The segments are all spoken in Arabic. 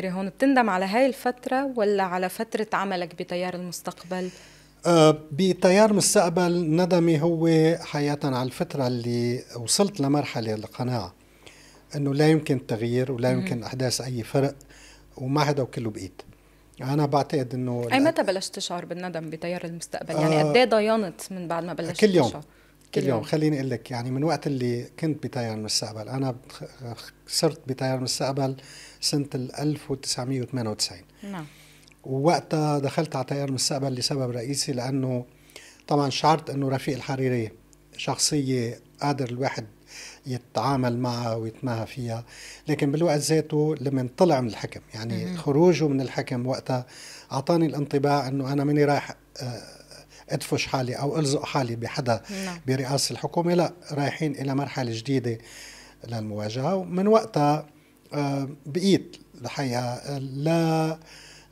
هون بتندم على هاي الفترة ولا على فترة عملك بتيار المستقبل؟ أه بتيار المستقبل ندمي هو حقيقة على الفترة اللي وصلت لمرحلة القناعة انه لا يمكن التغيير ولا يمكن احداث اي فرق وما حدا وكله بايد انا بعتقد انه اي متى بلشت تشعر بالندم بتيار المستقبل؟ أه، يعني قد ايه ضيانت من بعد ما بلشت كل يوم تشعر؟ كل يوم يعني. خليني اقول لك يعني من وقت اللي كنت بتيار المستقبل انا صرت بتيار المستقبل سنه 1998 نعم ووقتها دخلت على تيار المستقبل لسبب رئيسي لانه طبعا شعرت انه رفيق الحريري شخصيه قادر الواحد يتعامل معها ويتماهى فيها لكن بالوقت ذاته لما طلع من الحكم يعني خروجه من الحكم وقتها اعطاني الانطباع انه انا ماني رايح آه، ادفش حالي او الزق حالي بحدا نعم. برئاسه الحكومه لا رايحين الى مرحله جديده للمواجهه ومن وقتها آه، بقيت الحقيقه لا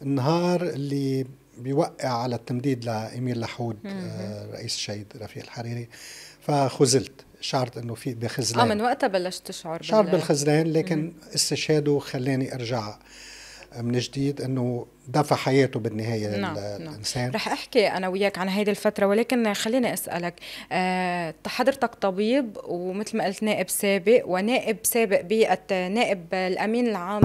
النهار اللي بيوقع على التمديد لامير لحود آه، رئيس الشهيد رفيق الحريري فخزلت شعرت انه في بخزلان اه من وقتها بلشت تشعر شعرت بالخزلان لكن استشهاده خلاني ارجع من جديد انه دفع حياته بالنهايه نعم الانسان نعم. رح احكي انا وياك عن هيدي الفتره ولكن خليني اسالك أه حضرتك طبيب ومثل ما قلت نائب سابق ونائب سابق بيئه نائب الامين العام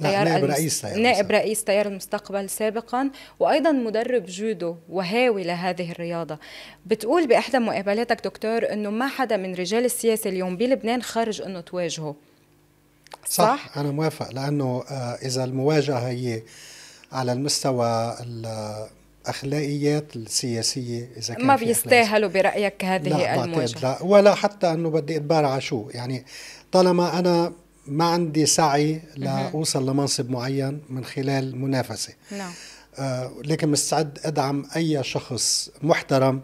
لتيار نائب رئيس تيار نائب رئيس تيار المستقبل سابقا وايضا مدرب جودو وهاوي لهذه الرياضه بتقول باحدى مقابلاتك دكتور انه ما حدا من رجال السياسه اليوم بلبنان خارج انه تواجهه صح, صح؟ أنا موافق لأنه آه، إذا المواجهة هي على المستوى الاخلاقيات السياسيه اذا كان ما بيستاهلوا برايك هذه لا المواجهه لا ولا حتى انه بدي اتبارع شو يعني طالما انا ما عندي سعي لاوصل لمنصب معين من خلال منافسه نعم آه، لكن مستعد ادعم اي شخص محترم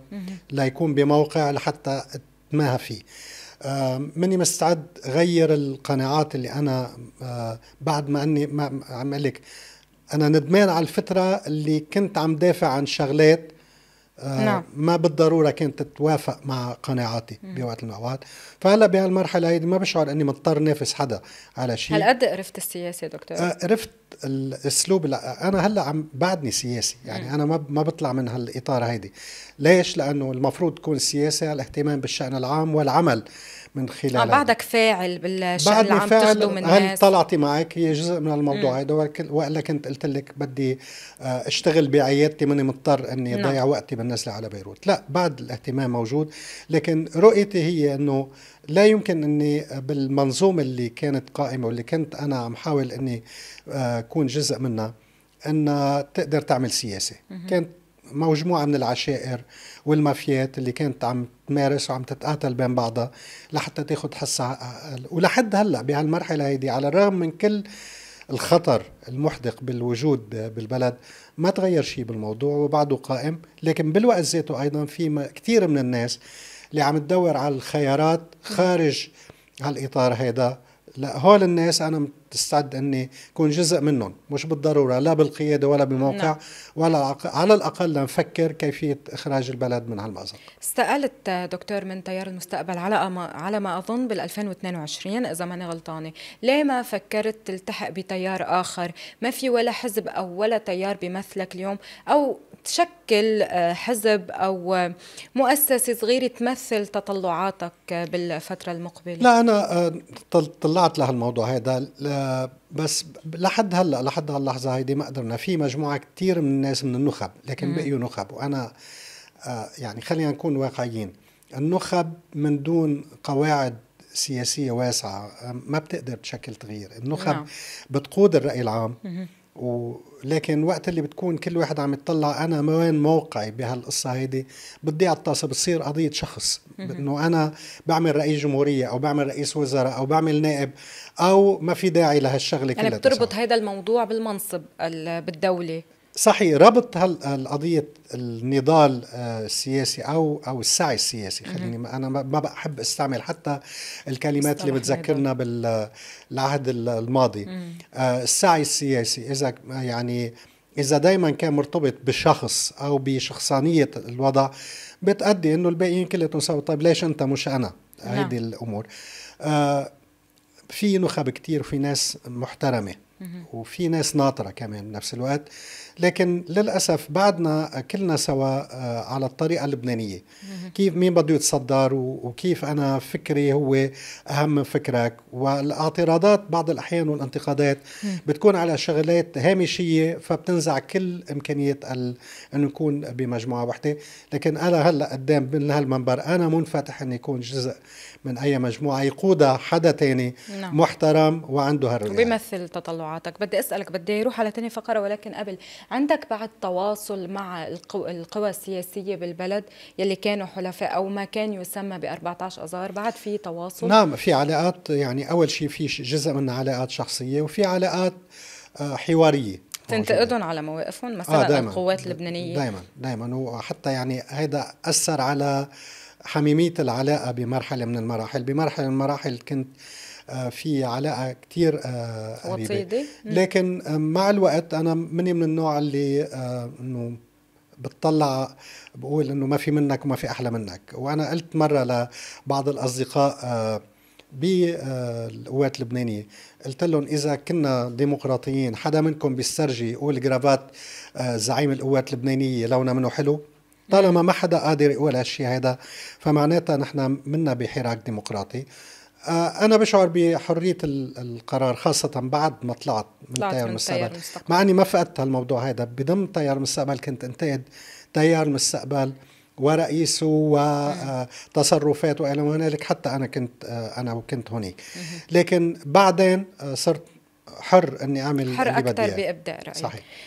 ليكون بموقع لحتى اتماهى فيه آه، مني مستعد غير القناعات اللي انا آه، بعد ما اني ما عم لك انا ندمان على الفتره اللي كنت عم دافع عن شغلات آه، نعم. ما بالضروره كانت تتوافق مع قناعاتي بوقت من الاوقات فهلا بهالمرحله هيدي ما بشعر اني مضطر نافس حدا على شيء هل قد عرفت السياسه دكتور آه، عرفت الاسلوب انا هلا عم بعدني سياسي يعني مم. انا ما ما بطلع من هالاطار هيدي ليش لانه المفروض تكون السياسه الاهتمام بالشأن العام والعمل من خلال آه بعدك فاعل بالشأن العام فاعل تخدم من هل طلعتي معك هي جزء من الموضوع هذا والا كنت قلت لك بدي آه، اشتغل بعيادتي ماني مضطر اني نعم. اضيع وقتي النزلة على بيروت لا بعد الاهتمام موجود لكن رؤيتي هي أنه لا يمكن أني بالمنظومة اللي كانت قائمة واللي كنت أنا عم حاول أني آه، أكون جزء منها أن تقدر تعمل سياسة كانت مجموعة من العشائر والمافيات اللي كانت عم تمارس وعم تتقاتل بين بعضها لحتى تاخذ حصة آه، ولحد هلا بهالمرحلة هيدي على الرغم من كل الخطر المحدق بالوجود بالبلد ما تغير شيء بالموضوع وبعده قائم لكن بالوقت ذاته أيضا في كثير من الناس اللي عم تدور على الخيارات خارج هالإطار هيدا لا هول الناس أنا تستعد اني اكون جزء منهم مش بالضروره لا بالقياده ولا بموقع نعم. ولا على الاقل لنفكر كيفيه اخراج البلد من هالمأزق استقلت دكتور من تيار المستقبل على ما على ما اظن بال 2022 اذا ماني غلطانه ليه ما فكرت تلتحق بتيار اخر ما في ولا حزب او ولا تيار بيمثلك اليوم او تشكل آه، حزب او آه، مؤسسه صغيره تمثل تطلعاتك آه، بالفتره المقبله لا انا طلعت لهالموضوع هذا آه، بس لحد هلا لحد هاللحظه هيدي ما قدرنا في مجموعه كثير من الناس من النخب لكن بقيوا نخب وانا آه يعني خلينا نكون واقعيين النخب من دون قواعد سياسيه واسعه آه، ما بتقدر تشكل تغيير النخب نعم. بتقود الراي العام ولكن وقت اللي بتكون كل واحد عم يطلع انا وين موقعي بهالقصه هيدي بتضيع الطاسه بتصير قضيه شخص انه انا بعمل رئيس جمهوريه او بعمل رئيس وزراء او بعمل نائب او ما في داعي لهالشغله يعني كلها يعني بتربط هذا الموضوع بالمنصب بالدوله صحيح ربط هالقضية النضال آه، السياسي أو أو السعي السياسي خليني ما أنا ما بحب استعمل حتى الكلمات اللي بتذكرنا بالعهد الماضي آه، السعي السياسي إذا يعني إذا دايما كان مرتبط بشخص أو بشخصانية الوضع بتأدي إنه الباقيين كلهم سوا طيب ليش أنت مش أنا نعم. هيدي الأمور آه، في نخب كتير وفي ناس محترمة وفي ناس ناطرة كمان بنفس الوقت لكن للأسف بعدنا كلنا سوا آه، على الطريقة اللبنانية كيف مين بده يتصدر وكيف أنا فكري هو أهم من فكرك والاعتراضات بعض الأحيان والانتقادات بتكون على شغلات هامشية فبتنزع كل إمكانية أن نكون بمجموعة واحدة لكن أنا هلأ قدام من هالمنبر أنا منفتح أن يكون جزء من أي مجموعة يقودها حدا تاني نعم. محترم وعنده هالرؤية وبيمثل تطلعات توقعاتك بدي أسألك بدي أروح على تاني فقرة ولكن قبل عندك بعد تواصل مع القوى, القوى السياسية بالبلد يلي كانوا حلفاء أو ما كان يسمى ب 14 أذار بعد في تواصل نعم في علاقات يعني أول شيء في جزء من علاقات شخصية وفي علاقات آه، حوارية تنتقدهم على مواقفهم آه، مثلا آه دايماً القوات اللبنانيه دائما دائما وحتى يعني هذا اثر على حميميه العلاقه بمرحله من المراحل بمرحله من المراحل كنت آه، في علاقه كثير آه، قريبه لكن آه، مع الوقت انا مني من النوع اللي انه بتطلع بقول انه ما في منك وما في احلى منك وانا قلت مره لبعض الاصدقاء بالقوات اللبنانيه قلت لهم اذا كنا ديمقراطيين حدا منكم بيسترجي يقول جرافات زعيم القوات اللبنانيه لونا منه حلو طالما ما حدا قادر يقول هالشيء هذا فمعناتها نحن منا بحراك ديمقراطي آه، أنا بشعر بحرية القرار خاصة بعد ما طلعت من تيار من المستقبل مع أني ما فقدت هالموضوع هذا بضم تيار المستقبل كنت انتقد تيار المستقبل ورئيسه وتصرفات آه، وإلى ما هنالك حتى أنا كنت آه، أنا وكنت هناك لكن بعدين صرت حر أني أعمل حر أكثر بإبداع رأيك صحيح